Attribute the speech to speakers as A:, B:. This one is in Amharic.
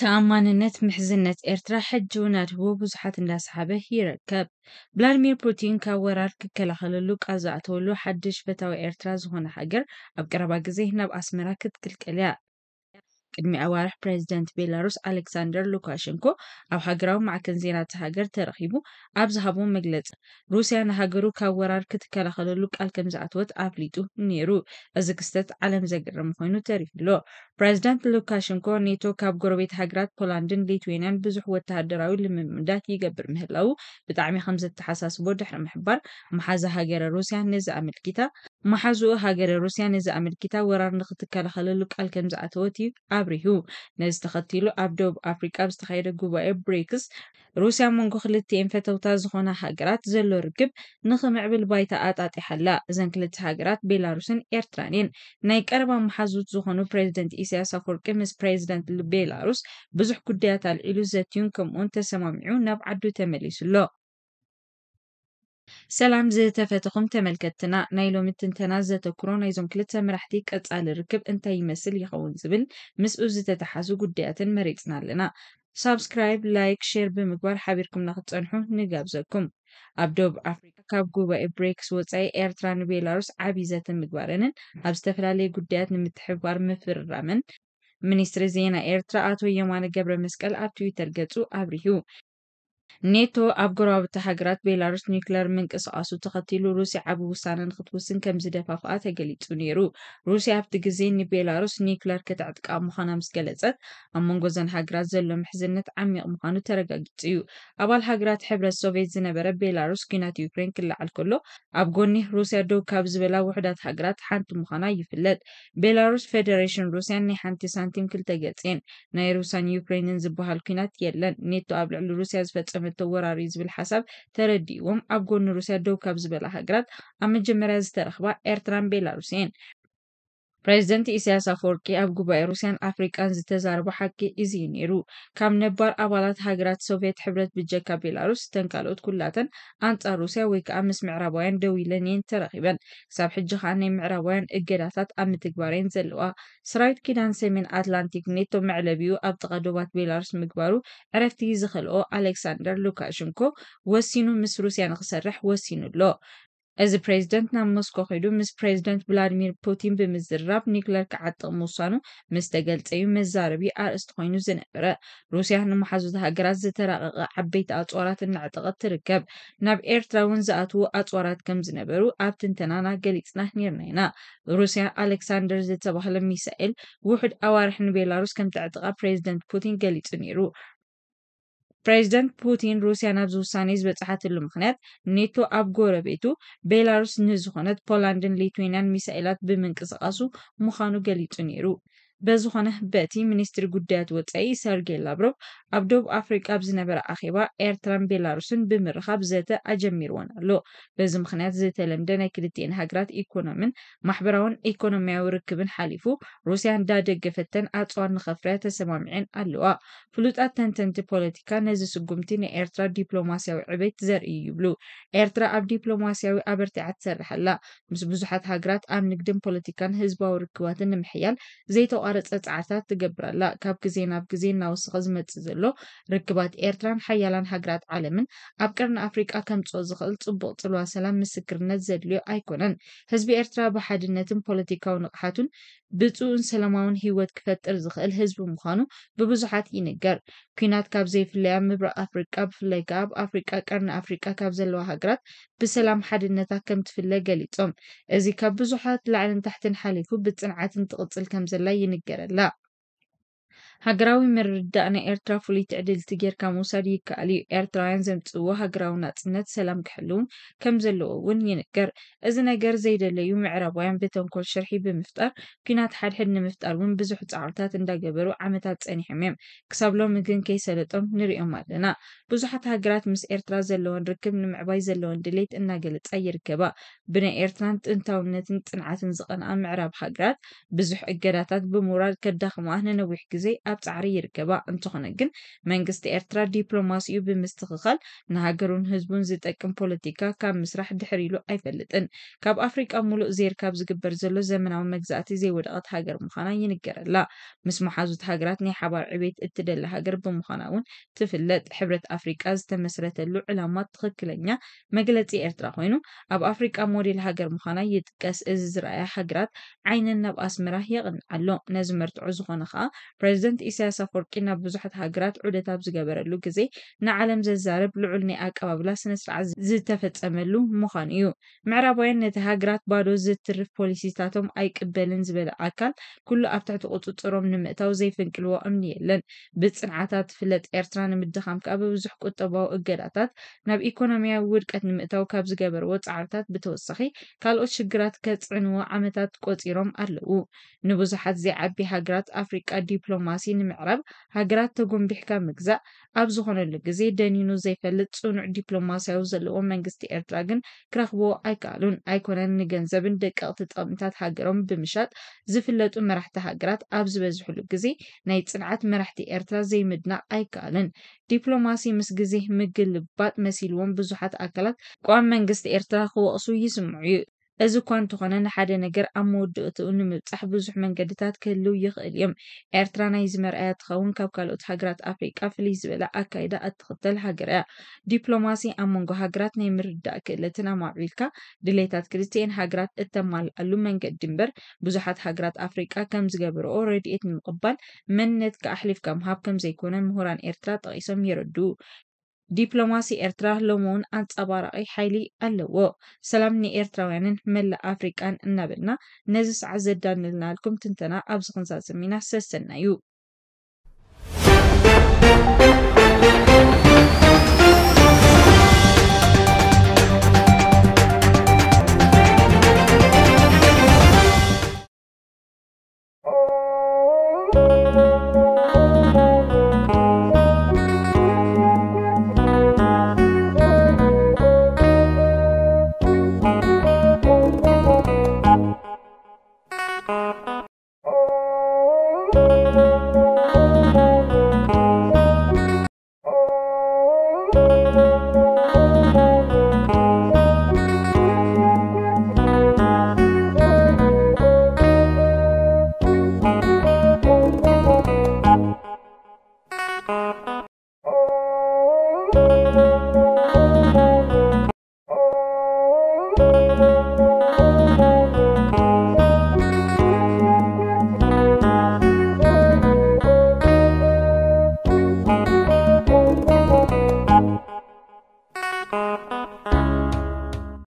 A: ተኣማንነት ምሕዝነት ኤርትራ ሕጂ እውን ኣድህቦ ብዙሓት እንዳሰሓበ ይርከብ ብላድሚር ፑቲን ካብ ወራር ክከላኸለሉ ቃል ዝኣተወሉ ሓድሽ ፈታዊ ኤርትራ ዝኾነ ሃገር ኣብ ቀረባ ግዜ ናብ ኣስመራ ክትቅልቀል እያ ቅድሚ ኣዋርሕ ፕረዚደንት ቤላሩስ ኣሌክሳንደር ሉካሸንኮ ኣብ ሃገራዊ ማዕከን ዜናቲ ሃገር ተረኺቡ ኣብ ዝሃቦ መግለፂ ሩስያ ንሃገሩ ካብ ወራር ክትከላኸለሉ ቃል ከም ዝኣተወት ኣፍሊጡ ነይሩ እዚ ክስተት ዓለም ዘገርም ኮይኑ ተሪፍሎ ፕረዚደንት ሉካሸንኮ ኔቶ ካብ ጎረቤት ሃገራት ፖላንድን ሊትዌንያን ብዙሕ ወተሃደራዊ ልምምዳት ይገብር ምህላው ብጣዕሚ ከም ዘተሓሳስቦ ድሕሪ ምሕባር መሓዛ ሃገረ ሩስያ ነዚ ኣመልኪታ መሓዝኡ ሃገረ ሩስያ ነዚ ኣመልኪታ ወራር ንኽትከላኸለሉ ቃል ከም ዝኣተወት እዩ ኣብሪሁ ነዚ ተኸቲሉ ኣብ ደቡብ ኣፍሪቃ ብዝተኻየደ ጉባኤ ብሬክስ ሩስያ መንጎ ክልቲኤን ፈተውታ ዝኾና ሃገራት ዘሎ ርክብ ንኽምዕብል ባይታ ኣጣጢሓላ እዘን ክልቲ ሃገራት ቤላሩስን ኤርትራን እየን ናይ ቀረባ መሓዙት ዝኾኑ ፕሬዚደንት ኢሳያስ ኣፈወርቂ ምስ ፕሬዚደንት ቤላሩስ ብዙሕ ጉዳያት ኣልዒሉ ዘትዩን ከምኡውን ተሰማሚዑ ናብ ዓዱ ተመሊሱሎ سلام زيتا فتخم تملكتنا نايلو متن تنازة كورونا يزم كلتا مرحتي كتال ركب انتا يمسل يخون زبن مسؤو زيتا تحاسو قديات مريتنا لنا سابسكرايب لايك شير بمقبار حبيركم نخط انحو نقابزكم أبدوب أفريقيا كاب جوبا إبريكس وتسعي إيرتران بيلاروس عبيزة مقبارنن أبستفلالي قديات نمتحبار مفر الرامن منيستر زينا إيرترا أتو يمان قبر مسكال أب تويتر قدسو ኔቶ ኣብ ጎራብቲ ሃገራት ቤላሩስ ኒውክለር ምንቅስቃሱ ተኸቲሉ ሩስያ ዓብ ውሳነ ንክትውስን ከም ዝደፋፍኣ ተገሊጹ ነይሩ ሩስያ ኣብቲ ግዜ ንቤላሩስ ኒውክለር ክትዕጥቃ ምዃና ምስ ገለጸት ኣብ መንጎ ዘን ሃገራት ዘሎ ምሕዝነት ዓሚቕ ምዃኑ ተረጋጊጹ እዩ ኣባል ሃገራት ሕብረት ሶቪየት ዝነበረ ቤላሩስ ኩናት ዩክሬን ክለዓል ከሎ ኣብ ጎኒ ሩስያ ደው ካብ ዝበላ ውሕዳት ሃገራት ሓንቲ ምዃና ይፍለጥ ቤላሩስ ፌደሬሽን ሩስያን ናይ ሓንቲ ሳንቲም ክልተ ገጽን ናይ ሩስያን ዩክሬንን ዝበሃል ኩናት የለን ኔቶ ኣብ ልዕሊ ሩስያ ዝፈፀ ዝተመተ ወራሪ ዝብል ሓሳብ ተረዲእዎም ኣብ ጎኒ ሩስያ ደው ካብ ዝበላ ሃገራት ኣብ መጀመርያ ዝተረኽባ ኤርትራን ቤላሩስን እየን ፕረዚደንት ኢሳያስ ኣፈወርቂ ኣብ ጉባኤ ሩስያን ኣፍሪቃን ዝተዛረቦ ሓቂ እዚ ነይሩ ካብ ነባር ኣባላት ሃገራት ሶቪየት ሕብረት ብጀካ ቤላሩስ እተን ካልኦት ኩላተን ኣንጻር ሩስያ ወይ ከዓ ምስ ምዕራባውያን ደው ኢለን እየን ተረኺበን ክሳብ ሕጂ ከዓ ናይ ምዕራባውያን እገዳታት ኣብ ምትግባር እየን ዘለዋ ሰራዊት ኪዳን ሰሜን ኣትላንቲክ ኔቶ መዕለቢኡ ኣብ ጥቓ ቤላሩስ ምግባሩ ዕረፍቲ ዝኽልኦ ኣሌክሳንደር ሉካሽንኮ ወሲኑ ምስ ሩስያ ንክሰርሕ ወሲኑ ኣሎ እዚ ፕሬዚደንት ናብ ሞስኮ ኸይዱ ምስ ፕሬዚደንት ቭላዲሚር ፑቲን ብምዝራብ ኒክለር ክዓጥቕ ምውሳኑ ምስ ተገልጸ እዩ መዛረቢ ኣርእስቲ ኮይኑ ዝነበረ ሩስያ ንመሓዙት ሃገራት ዝተራቐቐ ዓበይቲ ኣፅዋራት እናዕጠቐት ትርከብ ናብ ኤርትራ እውን ዝኣትዉ ኣፅዋራት ከም ዝነበሩ ኣብ ትንተናና ገሊፅና ነርና ኢና ሩስያ ኣሌክሳንደር ዝተባህለ ሚሳኤል ውሑድ ኣዋርሒ ንቤላሩስ ከም ተዕጥቓ ፕሬዚደንት ፑቲን ገሊጹ ነይሩ ፕሬዚደንት ፑቲን ሩስያ ናብዚ ውሳነ ዝበፅሓትሉ ምክንያት ኔቶ ኣብ ጎረቤቱ ቤላሩስ ንዝኾነት ፖላንድን ሊትዌንያን ሚሳኤላት ብምንቅስቃሱ ምዃኑ ገሊፁ ነይሩ بزخان باتي منستر قداد وطعي سرغي لابروف عبدوب أفريق أبزنا برا أخيبا إرتران بيلاروسن بمرخاب زيتا أجميروانا لو لازم خنات زيتا لمدانا كريتين هاقرات إيكونامن محبراون إيكونامي وركبن حاليفو روسيان دادة قفتن أطوار نخفريات سمامعين اللواء فلوت أتنتن تي بوليتيكا نزي سقومتين إرترا ديبلوماسياوي عبيت زر إيو بلو إرترا أب ديبلوماسياوي أبرتي عتسرح لا مس بزوحات هاقرات أم نقدم بوليتيكا هزبا وركواتن محيال زيتو ዝተቋረፀ ፃዕርታት ትገብር ኣላ ካብ ግዜ ናብ ግዜ እናወስኸ ዝመፅእ ዘሎ ርክባት ኤርትራን ሓያላን ሃገራት ዓለምን ኣብ ቀርኒ ኣፍሪቃ ከምፅኦ ዝኽእል ፅቡቅ ፅልዋ ሰላም ምስክርነት ዘድልዮ ኣይኮነን ህዝቢ ኤርትራ ብሓድነትን ፖለቲካዊ ንቕሓቱን ብፁኡን ሰላማውን ሂወት ክፈጥር ዝኽእል ህዝቢ ምዃኑ ብብዙሓት ይንገር ኩናት ካብ ዘይፍለያ ምብራቅ ኣፍሪቃ ብፍላይ ከዓ ኣብ ኣፍሪቃ ቀርኒ ኣፍሪቃ ካብ ዘለዋ ሃገራት ብሰላም ሓድነታ ከም ትፍለ ገሊፆም እዚ ካብ ብዙሓት ላዕልን ታሕትን ሓሊፉ ብፅንዓትን ትቕፅል ከም ዘላ ይንገረላ ሃገራዊ ምርዳእ ናይ ኤርትራ ፍሉይትዕድልቲ ጌርካ ምውሳድ ይከኣል እዩ ኤርትራውያን ዘምፅዎ ሃገራዊ ናፅነት ሰላም ክሕልውን ከም ዘለዎ ውን ይንገር እዚ ነገር ዘይደለዩ ምዕራባውያን ብተንኮል ሽርሒ ብምፍጣር ኩናት ሓድሕድ ንምፍጣር እውን ብዙሕ ፃዕርታት እንዳገበሩ ዓመታት ፀኒሖም እዮም ክሳብሎም ግብን ከይሰለጦም ንሪኦም ኣለና ብዙሓት ሃገራት ምስ ኤርትራ ዘለዎን ርክብ ንምዕባይ ዘለዎን ድሌት እናገለፃ ይርከባ ብናይ ኤርትራን ጥንታውነትን ፅንዓትን ዝቀንኣ ምዕራብ ሃገራት ብዙሕ እገዳታት ብምውራድ ከዳኽም ንነዊሕ ግዜ ኣብ ፃዕሪ ይርከባ እንትኾነ ግን መንግስቲ ኤርትራ ዲፕሎማሲኡ ብምስትኽኻል ንሃገሩን ህዝቡን ዝጠቅም ፖለቲካ ካብ ምስራሕ ድሕር ኢሉ ኣይፈልጥን ካብ ኣፍሪቃ ሙሉእ ዜርካብ ዝግበር ዘሎ ዘመናዊ መግዛእቲ ዘይወደቐት ሃገር ምዃና ይንገረላ ምስ መሓዙት ሃገራት ናይ ሓባር ዕቤት እትደሊ ሃገር ብምዃና እውን ትፍለጥ ሕብረት ኣፍሪቃ ዝተመስረተሉ ዕላማ ትኽክለኛ መግለፂ ኤርትራ ኮይኑ ኣብ ኣፍሪቃ ሞዴል ሃገር ምዃና ይጥቀስ እዚ ዝረኣያ ሃገራት ዓይነን ናብ ኣስመራ የቕንዓሎ ነዚ መርትዖ ዝኾነ ከዓ ፕረዚደንት ሳምንት ኢሳያስ ኣፈወርቂ ናብ ብዙሓት ሃገራት ዑደት ዝገበረሉ ግዜ ንዓለም ዘዛረብ ልዑል ናይ ኣቀባብላ ስነ ስርዓት ዝተፈፀመሉ ምዃኑ እዩ ምዕራባውያን ነቲ ሃገራት ባዶ ዘትርፍ ፖሊሲታቶም ኣይቅበልን ዝበለ ኣካል ኩሉ ኣብ ትሕቲ ቁፅፅሮም ንምእታው ዘይፍንቅልዎ እምኒ የለን ብፅንዓታት ፍለጥ ኤርትራ ንምድኻም ከዓ ብብዙሕ ቁጠባዊ እገዳታት ናብ ኢኮኖምያዊ ውድቀት ንምእታው ካብ ዝገበርዎ ፃዕርታት ብተወሳኺ ካልኦት ሽግራት ከፅዕንዎ ዓመታት ቆፂሮም ኣለው ንብዙሓት ዘይዓቢ ሃገራት ኣፍሪቃ ዲፕሎማሲ ንምዕራብ ሃገራት ተጎንቢሕካ ምግዛእ ኣብ ዝኾነሉ ግዜ ደኒኑ ዘይፈልጥ ፅኑዕ ዲፕሎማስያዊ ዘለዎ መንግስቲ ኤርትራ ግን ክረኽቦ ኣይከኣሉን ኣይኮነን ንገንዘብን ደቀቕቲ ጥቕምታት ሃገሮም ብምሻጥ ዝፍለጡ መራሕቲ ሃገራት ኣብ ዝበዝሕሉ ግዜ ናይ ፅንዓት መራሕቲ ኤርትራ ዘይምድናቅ ኣይከኣልን ዲፕሎማሲ ምስ ግዜ ምግልባጥ መሲልዎም ብዙሓት ኣካላት ቋም መንግስቲ ኤርትራ ክወቕሱ ይስምዑ እዩ። እዚ እኳ እንተኾነ ንሓደ ነገር ኣብ መወድእትኡ ንምብፃሕ ብዙሕ መንገድታት ክህልው ይኽእል እዮም። ኤርትራ ናይ ዝመርኣያ ትኸውን ካብ ካልኦት ሃገራት ኣፍሪቃ ፍልይ ዝበለ ኣካይዳ እትኽተል ሃገር እያ። ዲፕሎማሲ ኣብ መንጎ ሃገራት ናይ ምርዳእ ክእለትን ኣማዕቢልካ ድሌታት ክልቲአን ሃገራት እተማልኣሉ መንገዲ እምበር ብዙሓት ሃገራት ኣፍሪቃ ከም ዝገብርኦ ረድኤት ንምቕባል መንነት ክኣሕሊፍካ ምሃብ ከም ዘይኮነ ምሁራን ኤርትራ ጠቂሶም የረድኡ። ዲፕሎማሲ ኤርትራ ሎሞውን ኣንፀባራቂ ሓይሊ ኣለዎ ሰላም ንኤርትራውያንን መላእ ኣፍሪቃን እናበልና ነዚ ሰዓት ዘዳንልናልኩም ትንተና ኣብዚ ክንዛዘሚና ሰሰና እዩ